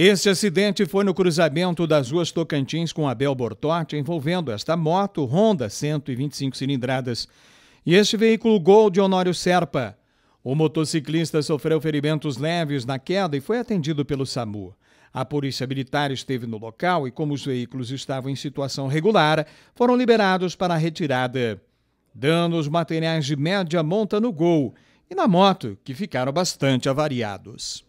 Este acidente foi no cruzamento das ruas Tocantins com Abel Bortotti, envolvendo esta moto Honda 125 cilindradas e este veículo Gol de Honório Serpa. O motociclista sofreu ferimentos leves na queda e foi atendido pelo SAMU. A Polícia Militar esteve no local e, como os veículos estavam em situação regular, foram liberados para a retirada. Danos materiais de média monta no Gol e na moto, que ficaram bastante avariados.